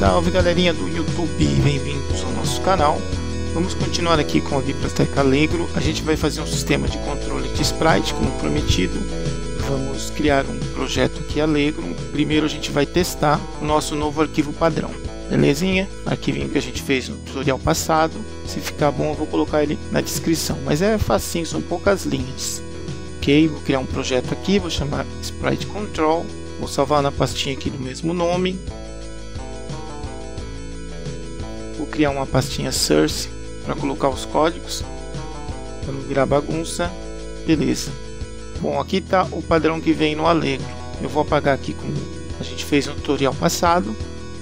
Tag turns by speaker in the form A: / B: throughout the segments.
A: Salve galerinha do YouTube, bem-vindos ao nosso canal. Vamos continuar aqui com a Biblioteca Allegro. A gente vai fazer um sistema de controle de sprite, como prometido. Vamos criar um projeto aqui é Allegro. Primeiro a gente vai testar o nosso novo arquivo padrão. Belezinha? Arquivinho que a gente fez no tutorial passado. Se ficar bom eu vou colocar ele na descrição. Mas é facinho, são poucas linhas. Ok, vou criar um projeto aqui, vou chamar Sprite Control. Vou salvar na pastinha aqui do mesmo nome. criar uma pastinha source para colocar os códigos. para não virar bagunça. Beleza. Bom, aqui está o padrão que vem no Allegro. Eu vou apagar aqui como a gente fez no tutorial passado.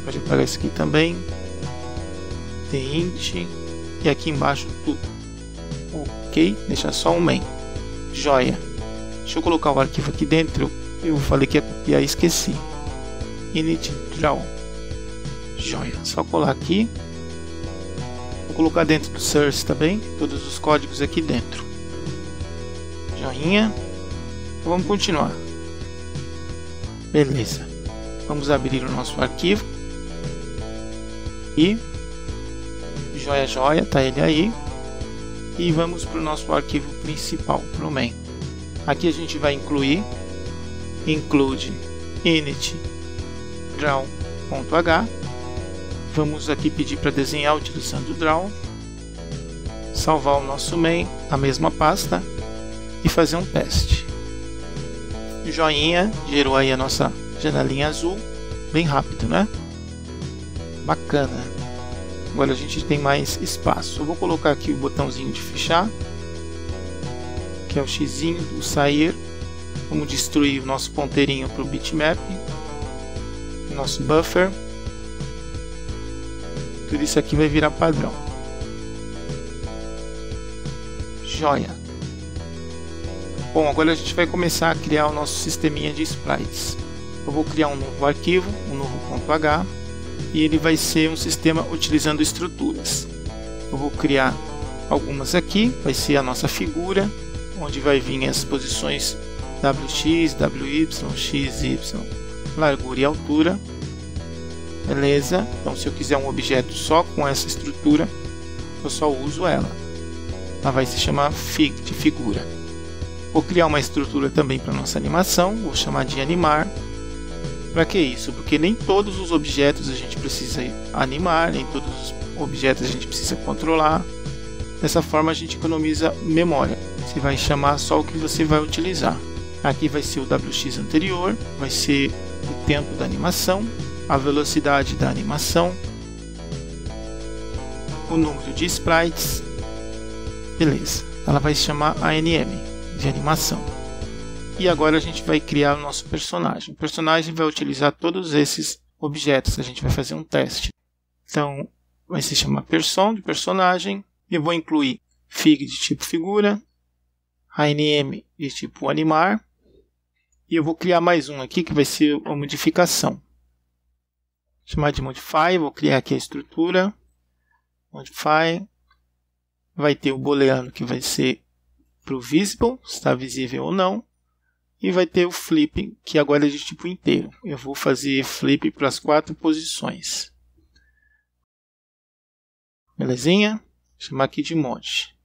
A: Pode apagar isso aqui também. tente E aqui embaixo tudo. Ok. Deixar só um main. Joia. Deixa eu colocar o arquivo aqui dentro. Eu falei que ia copiar e esqueci. Init draw. Joia. Só colar aqui colocar dentro do source, tá Todos os códigos aqui dentro. Joinha. vamos continuar. Beleza. Vamos abrir o nosso arquivo. E joia, joia, tá ele aí. E vamos para o nosso arquivo principal, pro main. Aqui a gente vai incluir include init draw.h Vamos aqui pedir para desenhar utilizando o Draw. Salvar o nosso main na mesma pasta e fazer um teste. Joinha gerou aí a nossa janelinha azul, bem rápido, né? Bacana. Agora a gente tem mais espaço. Eu vou colocar aqui o botãozinho de fechar, que é o xizinho do sair. Vamos destruir o nosso ponteirinho para o bitmap, nosso buffer tudo isso aqui vai virar padrão. Joia. Bom, agora a gente vai começar a criar o nosso sisteminha de sprites. Eu vou criar um novo arquivo, um novo .h, e ele vai ser um sistema utilizando estruturas. Eu vou criar algumas aqui, vai ser a nossa figura, onde vai vir as posições WX, WY, XY, largura e altura Beleza? Então, se eu quiser um objeto só com essa estrutura, eu só uso ela. Ela vai se chamar fig de figura. Vou criar uma estrutura também para nossa animação, vou chamar de animar. Para que isso? Porque nem todos os objetos a gente precisa animar, nem todos os objetos a gente precisa controlar. Dessa forma a gente economiza memória. Você vai chamar só o que você vai utilizar. Aqui vai ser o WX anterior, vai ser o tempo da animação, a velocidade da animação, o número de sprites, beleza. Ela vai se chamar ANM, de animação. E agora a gente vai criar o nosso personagem. O personagem vai utilizar todos esses objetos que a gente vai fazer um teste. Então, vai se chamar person, de personagem. Eu vou incluir fig de tipo figura, ANM de tipo animar. E eu vou criar mais um aqui que vai ser a modificação chamar de modify, vou criar aqui a estrutura, modify, vai ter o booleano que vai ser para o visible, se está visível ou não, e vai ter o flip, que agora é de tipo inteiro. Eu vou fazer flip para as quatro posições. Belezinha? Vou chamar aqui de mod.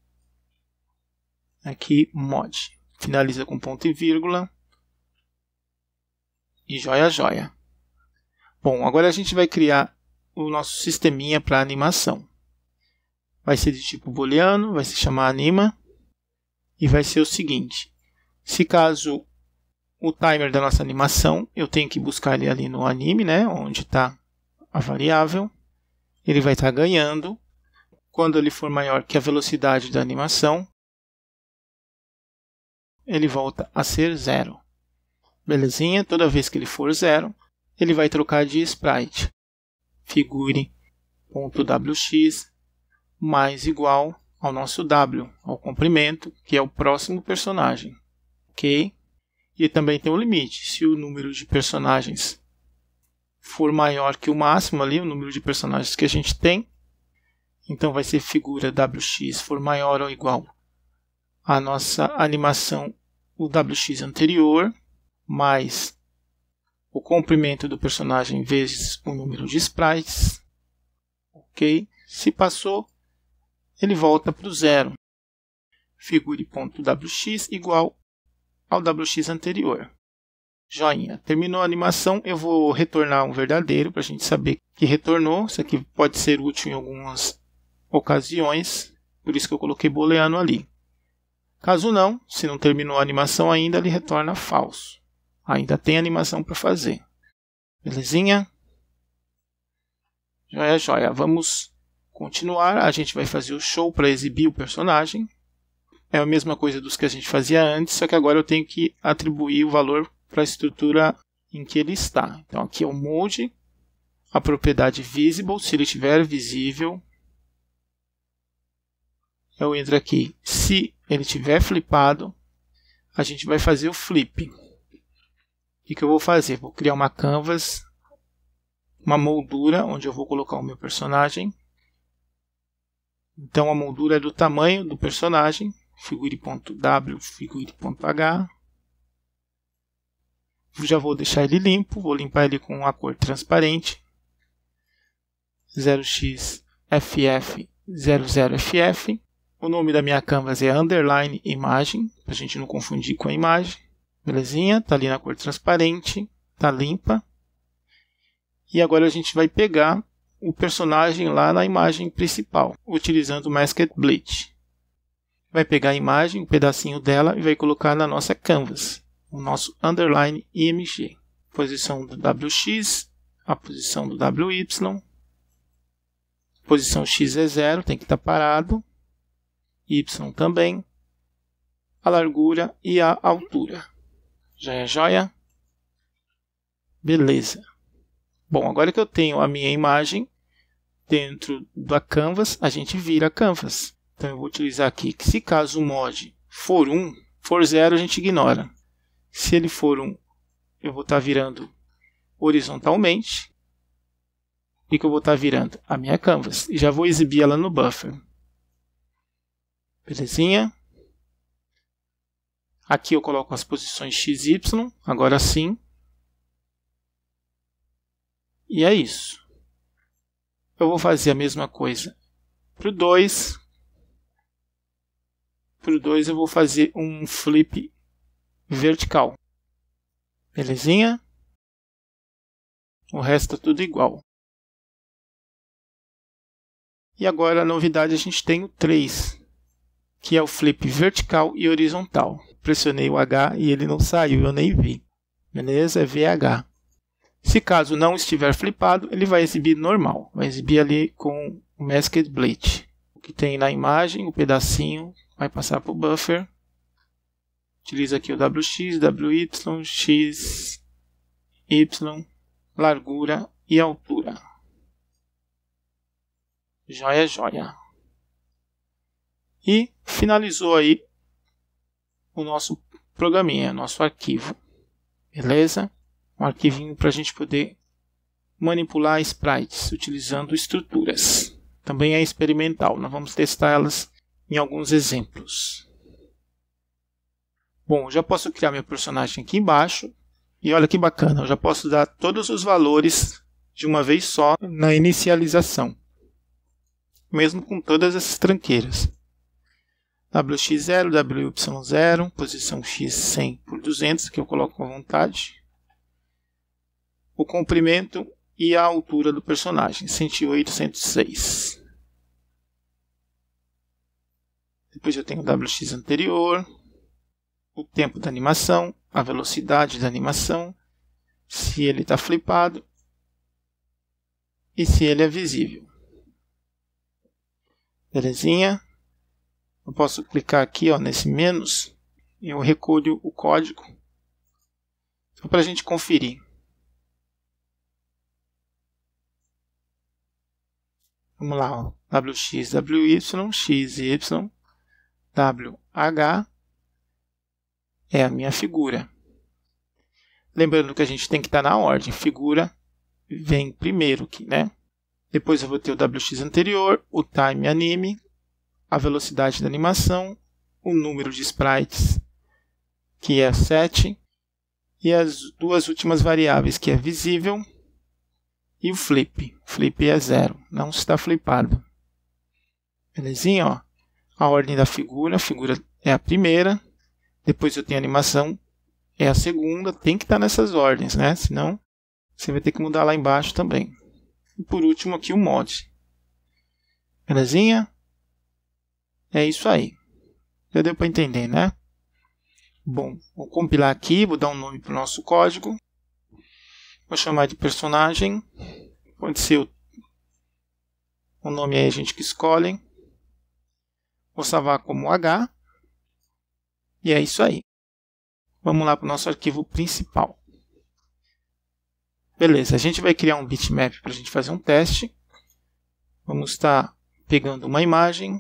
A: Aqui, mod. Finaliza com ponto e vírgula. E joia, joia. Bom, agora a gente vai criar o nosso sisteminha para animação. Vai ser de tipo booleano, vai se chamar anima e vai ser o seguinte: se caso o timer da nossa animação, eu tenho que buscar ele ali no anime, né, onde está a variável, ele vai estar tá ganhando quando ele for maior que a velocidade da animação, ele volta a ser zero. Belezinha? Toda vez que ele for zero, ele vai trocar de sprite. Figure.wx mais igual ao nosso W, ao comprimento, que é o próximo personagem. Ok? E também tem um limite. Se o número de personagens for maior que o máximo ali, o número de personagens que a gente tem, então vai ser figura WX for maior ou igual à nossa animação, o WX anterior, mais o comprimento do personagem vezes o número de sprites. Ok? Se passou, ele volta para o zero. Figure.wx igual ao wx anterior. Joinha. Terminou a animação, eu vou retornar um verdadeiro para a gente saber que retornou. Isso aqui pode ser útil em algumas ocasiões, por isso que eu coloquei booleano ali. Caso não, se não terminou a animação ainda, ele retorna falso. Ainda tem animação para fazer. Belezinha? Joia, joia. Vamos continuar. A gente vai fazer o show para exibir o personagem. É a mesma coisa dos que a gente fazia antes, só que agora eu tenho que atribuir o valor para a estrutura em que ele está. Então aqui é o mode, a propriedade visible, se ele estiver visível. Eu entro aqui, se ele estiver flipado, a gente vai fazer o flip. O que, que eu vou fazer? Vou criar uma canvas, uma moldura onde eu vou colocar o meu personagem. Então a moldura é do tamanho do personagem, figure.w, figure.h. Já vou deixar ele limpo, vou limpar ele com a cor transparente. 0xff00ff. O nome da minha canvas é underline imagem, para a gente não confundir com a imagem. Belezinha? Tá ali na cor transparente, tá limpa. E agora a gente vai pegar o personagem lá na imagem principal, utilizando o Masked Bleach. Vai pegar a imagem, um pedacinho dela, e vai colocar na nossa canvas, o nosso underline img. Posição do WX, a posição do WY. Posição X é zero, tem que estar tá parado. Y também. A largura e a altura. Já é joia? Beleza. Bom, agora que eu tenho a minha imagem dentro da Canvas, a gente vira a Canvas. Então eu vou utilizar aqui que se caso o mod for 1, for 0 a gente ignora. Se ele for 1, eu vou estar tá virando horizontalmente. E que eu vou estar tá virando? A minha canvas. E já vou exibir ela no buffer. Belezinha? Aqui eu coloco as posições x, y, agora sim. E é isso. Eu vou fazer a mesma coisa para o 2. Para o 2 eu vou fazer um flip vertical. Belezinha? O resto é tudo igual. E agora a novidade a gente tem o 3 que é o flip vertical e horizontal. Pressionei o H e ele não saiu, eu nem vi. Beleza? É VH. Se caso não estiver flipado, ele vai exibir normal. Vai exibir ali com o Masked Blade. O que tem na imagem, o um pedacinho, vai passar para o buffer. Utiliza aqui o WX, WY, X, Y, largura e altura. Joia, joia. E finalizou aí o nosso programinha, nosso arquivo. Beleza? Um arquivinho para a gente poder manipular sprites utilizando estruturas. Também é experimental, nós vamos testar elas em alguns exemplos. Bom, já posso criar meu personagem aqui embaixo. E olha que bacana, eu já posso dar todos os valores de uma vez só na inicialização, mesmo com todas essas tranqueiras. WX0, WY0, posição X100 por 200, que eu coloco à vontade. O comprimento e a altura do personagem, 108, 106. Depois eu tenho o WX anterior, o tempo da animação, a velocidade da animação, se ele está flipado e se ele é visível. Belezinha? eu posso clicar aqui ó, nesse menos e eu recolho o código só para a gente conferir. Vamos lá, ó, WX, WY, X Y, WH é a minha figura. Lembrando que a gente tem que estar tá na ordem. Figura vem primeiro aqui, né? Depois eu vou ter o WX anterior, o time anime, a velocidade da animação, o número de sprites, que é 7, e as duas últimas variáveis, que é visível e o flip. Flip é 0, não está flipado. Belezinha? Ó. A ordem da figura, a figura é a primeira, depois eu tenho a animação, é a segunda, tem que estar tá nessas ordens, né? Senão você vai ter que mudar lá embaixo também. E por último aqui o mod. Belezinha? É isso aí. Já deu para entender, né? Bom, vou compilar aqui, vou dar um nome para o nosso código. Vou chamar de personagem. Pode ser o, o nome aí a gente que escolhe. Vou salvar como H. E é isso aí. Vamos lá para o nosso arquivo principal. Beleza, a gente vai criar um bitmap para a gente fazer um teste. Vamos estar pegando uma imagem,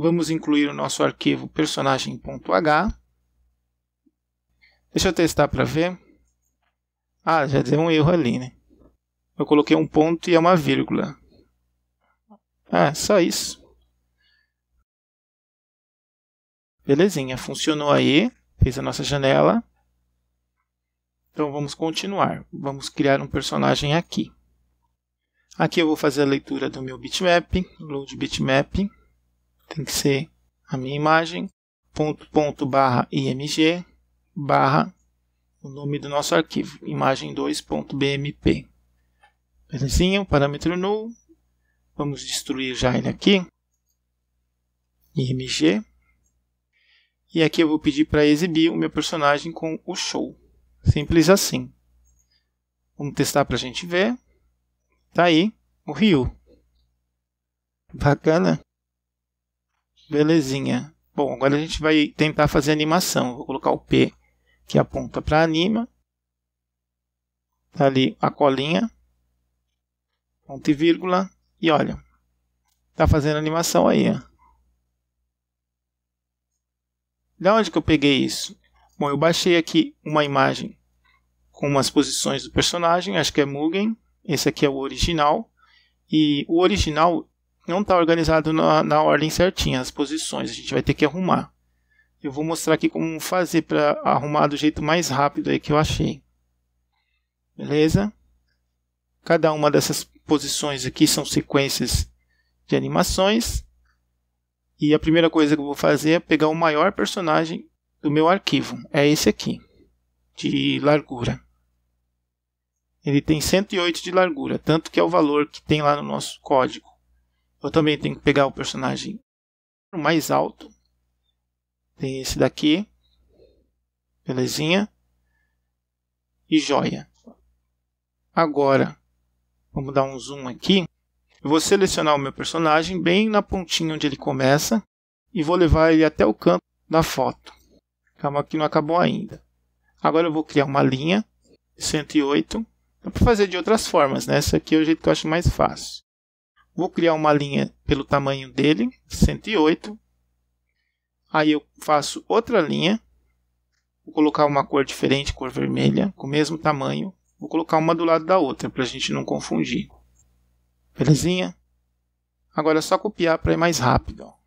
A: vamos incluir o nosso arquivo personagem.h. Deixa eu testar para ver. Ah, já deu um erro ali, né? Eu coloquei um ponto e é uma vírgula. Ah, só isso. Belezinha, funcionou aí. Fez a nossa janela. Então vamos continuar. Vamos criar um personagem aqui. Aqui eu vou fazer a leitura do meu bitmap, load bitmap tem que ser a minha imagem, ponto, ponto, barra, img, barra, o nome do nosso arquivo, imagem2.bmp. Belezinha, o parâmetro null, vamos destruir já ele aqui, img, e aqui eu vou pedir para exibir o meu personagem com o show, simples assim. Vamos testar para a gente ver, tá aí o Ryu. Bacana. Belezinha. Bom, agora a gente vai tentar fazer animação. Vou colocar o P que aponta para anima. Tá ali a colinha. Ponto e vírgula. E olha, tá fazendo animação aí. Ó. Da onde que eu peguei isso? Bom, eu baixei aqui uma imagem com umas posições do personagem, acho que é Mugen. Esse aqui é o original. E o original não está organizado na, na ordem certinha, as posições, a gente vai ter que arrumar. Eu vou mostrar aqui como fazer para arrumar do jeito mais rápido aí que eu achei. Beleza? Cada uma dessas posições aqui são sequências de animações. E a primeira coisa que eu vou fazer é pegar o maior personagem do meu arquivo. É esse aqui, de largura. Ele tem 108 de largura, tanto que é o valor que tem lá no nosso código. Eu também tenho que pegar o personagem mais alto. Tem esse daqui. Belezinha. E joia. Agora, vamos dar um zoom aqui. Eu vou selecionar o meu personagem bem na pontinha onde ele começa e vou levar ele até o canto da foto. Calma que não acabou ainda. Agora eu vou criar uma linha 108. Dá para fazer de outras formas, né? Esse aqui é o jeito que eu acho mais fácil. Vou criar uma linha pelo tamanho dele, 108. Aí eu faço outra linha. Vou colocar uma cor diferente, cor vermelha, com o mesmo tamanho. Vou colocar uma do lado da outra para a gente não confundir. Belezinha? Agora é só copiar para ir mais rápido. Aqui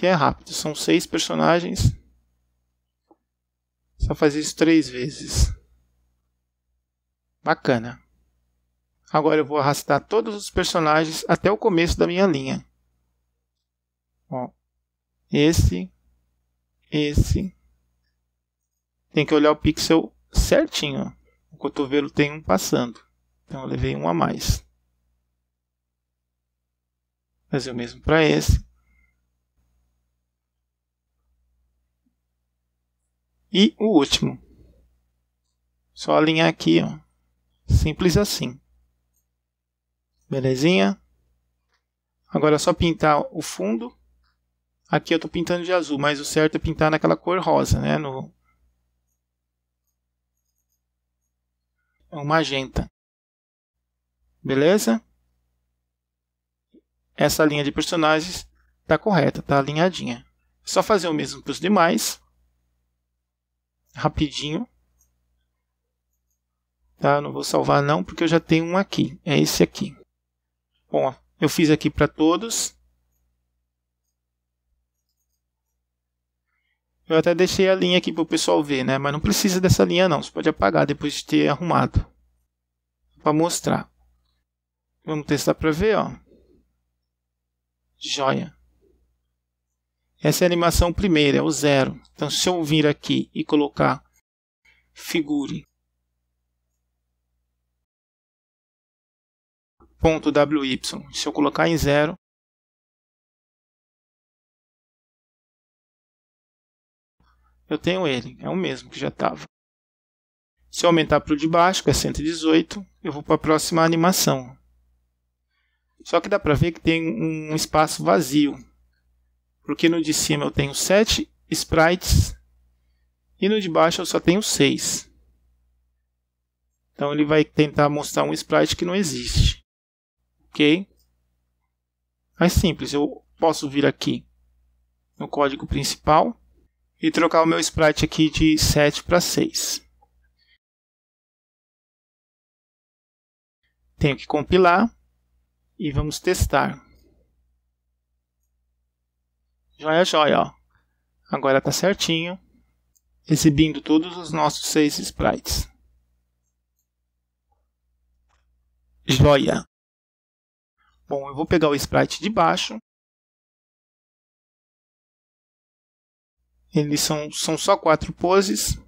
A: Que é rápido, são seis personagens. Só fazer isso três vezes. Bacana. Agora eu vou arrastar todos os personagens até o começo da minha linha. Ó, esse, esse. Tem que olhar o pixel certinho. O cotovelo tem um passando. Então eu levei um a mais. Fazer o mesmo para esse. E o último. Só alinhar aqui, ó. Simples assim. Belezinha? Agora é só pintar o fundo. Aqui eu estou pintando de azul, mas o certo é pintar naquela cor rosa, né? No... O é magenta. Beleza? Essa linha de personagens está correta, está alinhadinha. É só fazer o mesmo para os demais. Rapidinho. Tá? Não vou salvar não, porque eu já tenho um aqui. É esse aqui. Bom, eu fiz aqui para todos. Eu até deixei a linha aqui para o pessoal ver, né? Mas não precisa dessa linha não, você pode apagar depois de ter arrumado. Para mostrar. Vamos testar para ver, ó. Joia. Essa é a animação primeira, é o zero. Então se eu vir aqui e colocar figure .wy. Se eu colocar em zero, eu tenho ele, é o mesmo que já estava. Se eu aumentar para o de baixo, que é 118, eu vou para a próxima animação. Só que dá para ver que tem um espaço vazio, porque no de cima eu tenho 7 sprites e no de baixo eu só tenho 6. Então ele vai tentar mostrar um sprite que não existe ok? mais é simples, eu posso vir aqui no código principal e trocar o meu sprite aqui de 7 para 6. Tenho que compilar e vamos testar. Joia, joia, ó. Agora está certinho, exibindo todos os nossos seis sprites. Joia! Bom, eu vou pegar o sprite de baixo. Eles são, são só quatro poses.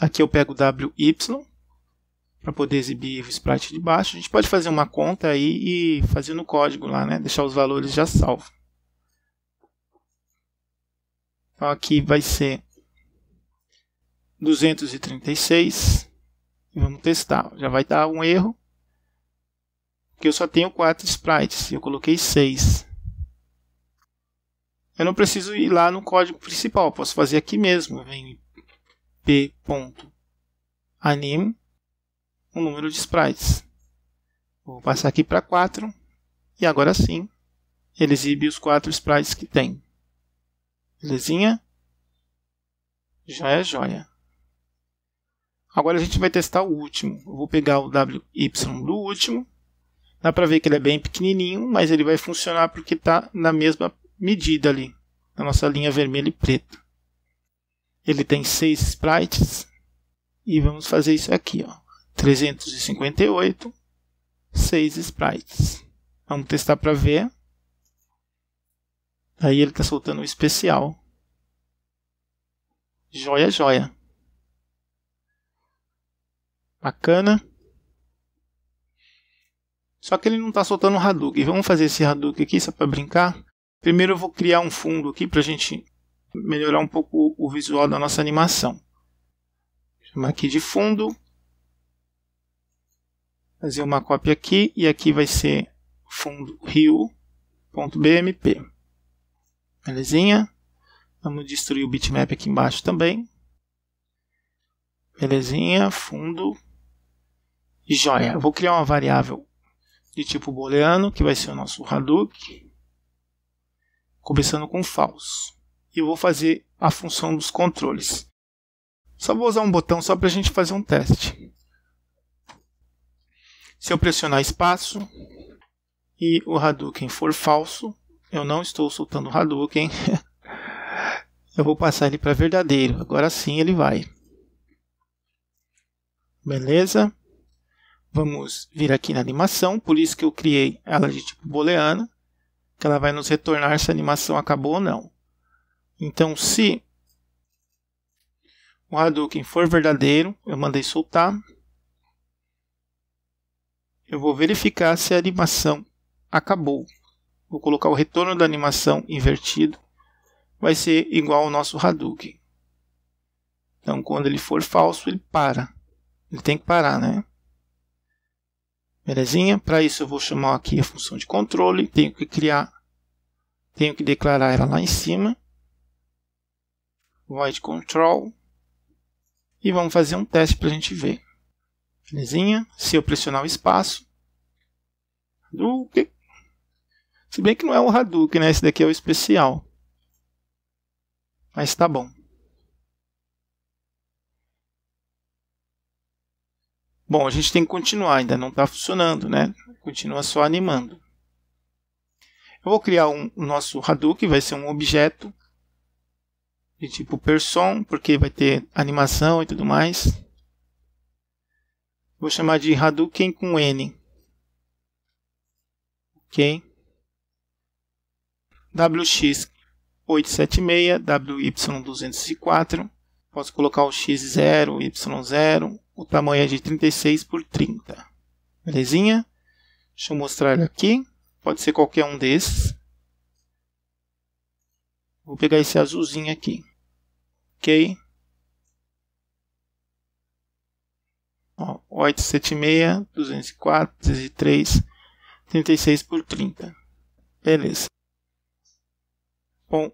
A: Aqui eu pego WY para poder exibir o sprite de baixo. A gente pode fazer uma conta aí e fazer no código lá, né? Deixar os valores já salvo. Então aqui vai ser 236. Vamos testar. Já vai dar um erro que eu só tenho 4 sprites, eu coloquei 6. Eu não preciso ir lá no código principal, posso fazer aqui mesmo. Eu venho em p.anim, o um número de sprites. Vou passar aqui para 4 e agora sim ele exibe os 4 sprites que tem. Belezinha? Joia, é joia. Agora a gente vai testar o último. Eu vou pegar o WY do último Dá para ver que ele é bem pequenininho, mas ele vai funcionar porque está na mesma medida ali, na nossa linha vermelha e preta. Ele tem 6 sprites e vamos fazer isso aqui, ó. 358, 6 sprites. Vamos testar para ver. Aí ele está soltando um especial. Joia, joia. Bacana. Só que ele não está soltando o Hadouken. Vamos fazer esse Hadouken aqui só para brincar. Primeiro eu vou criar um fundo aqui para a gente melhorar um pouco o visual da nossa animação. chamar aqui de fundo. Fazer uma cópia aqui e aqui vai ser fundo rio.bmp. Belezinha? Vamos destruir o bitmap aqui embaixo também. Belezinha, fundo. Joia. Vou criar uma variável de tipo booleano, que vai ser o nosso Hadouken, começando com falso. E eu vou fazer a função dos controles. Só vou usar um botão só para a gente fazer um teste. Se eu pressionar espaço e o Hadouken for falso, eu não estou soltando o Hadouken. eu vou passar ele para verdadeiro. Agora sim ele vai. Beleza? Vamos vir aqui na animação, por isso que eu criei ela de tipo booleano, que ela vai nos retornar se a animação acabou ou não. Então, se o Hadouken for verdadeiro, eu mandei soltar. Eu vou verificar se a animação acabou. Vou colocar o retorno da animação invertido. Vai ser igual ao nosso Hadouken. Então, quando ele for falso, ele para. Ele tem que parar, né? Belezinha? Para isso eu vou chamar aqui a função de controle, tenho que criar, tenho que declarar ela lá em cima. Void control. E vamos fazer um teste para a gente ver. Belezinha? Se eu pressionar o espaço. Hadouken. Se bem que não é o Hadouken, né? Esse daqui é o especial. Mas tá bom. Bom, a gente tem que continuar, ainda não está funcionando, né? Continua só animando. Eu vou criar um, o nosso Hadouken, vai ser um objeto de tipo person, porque vai ter animação e tudo mais. Vou chamar de Hadouken com N. Ok. WX876, WY204. Posso colocar o X0, Y0, o tamanho é de 36 por 30. Belezinha? Deixa eu mostrar ele aqui. Pode ser qualquer um desses. Vou pegar esse azulzinho aqui. Ok? Ó, 876, 204, 203, 36 por 30. Beleza. Bom, eu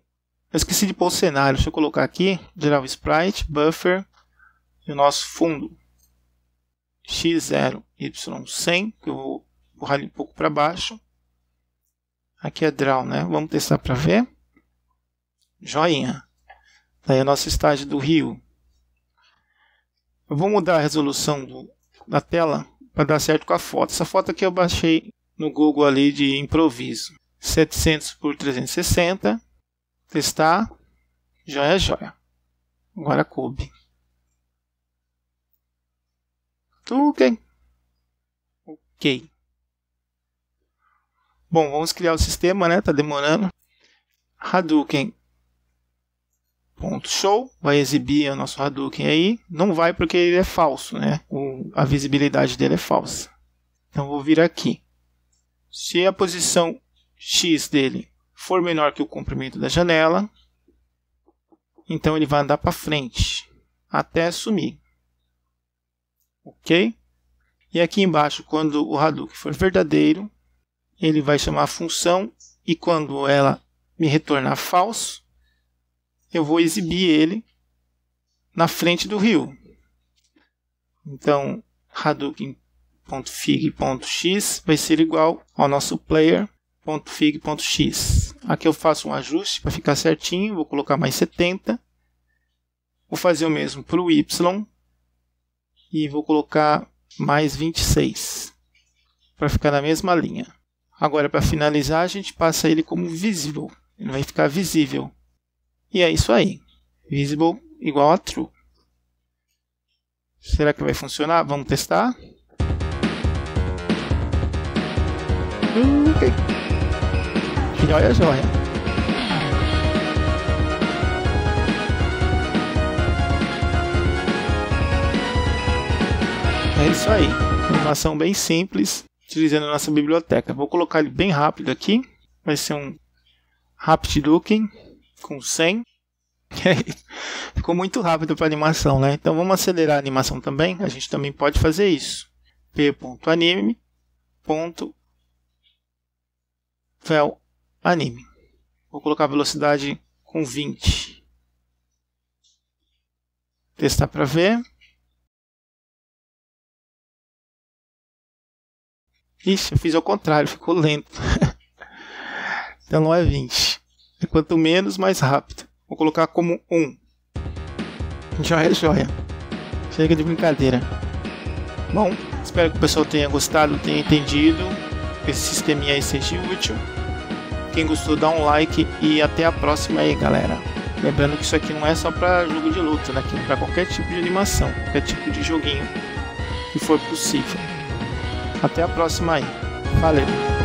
A: esqueci de pôr o cenário. Deixa eu colocar aqui. Geral Sprite, Buffer e o nosso fundo x0, y100, que eu vou empurrar ele um pouco para baixo. Aqui é draw, né? Vamos testar para ver. Joinha. Daí tá é o nosso estágio do rio. Eu vou mudar a resolução do, da tela para dar certo com a foto. Essa foto aqui eu baixei no Google ali de improviso. 700 por 360. Testar. Joia, joia. Agora cube. Ok. Ok. Bom, vamos criar o sistema, né? Tá demorando. Hadouken. Ponto show, vai exibir o nosso Hadouken aí. Não vai porque ele é falso, né? O, a visibilidade dele é falsa. Então vou vir aqui. Se a posição x dele for menor que o comprimento da janela, então ele vai andar para frente até sumir ok? E aqui embaixo, quando o Hadouken for verdadeiro, ele vai chamar a função e quando ela me retornar falso, eu vou exibir ele na frente do rio. Então, hadouken.fig.x vai ser igual ao nosso player.fig.x. Aqui eu faço um ajuste para ficar certinho, vou colocar mais 70. Vou fazer o mesmo para o y e vou colocar mais 26 para ficar na mesma linha. Agora, para finalizar, a gente passa ele como visible. Ele vai ficar visível. E é isso aí. Visible igual a true. Será que vai funcionar? Vamos testar? Hum, okay. E olha a joia. É isso aí. Animação bem simples, utilizando a nossa biblioteca. Vou colocar ele bem rápido aqui. Vai ser um Rapid Looking com 100. Ficou muito rápido para animação, né? Então vamos acelerar a animação também. A gente também pode fazer isso. p.anime. Vel. anime. Vou colocar a velocidade com 20. Testar para ver. Ixi, eu fiz ao contrário, ficou lento. então não é 20. É quanto menos, mais rápido. Vou colocar como 1. Joia, joia. Chega de brincadeira. Bom, espero que o pessoal tenha gostado, tenha entendido. Esse sisteminha aí seja útil. Quem gostou, dá um like e até a próxima aí, galera. Lembrando que isso aqui não é só para jogo de luta, né? Aqui é para qualquer tipo de animação, qualquer tipo de joguinho que for possível. Até a próxima aí. Valeu!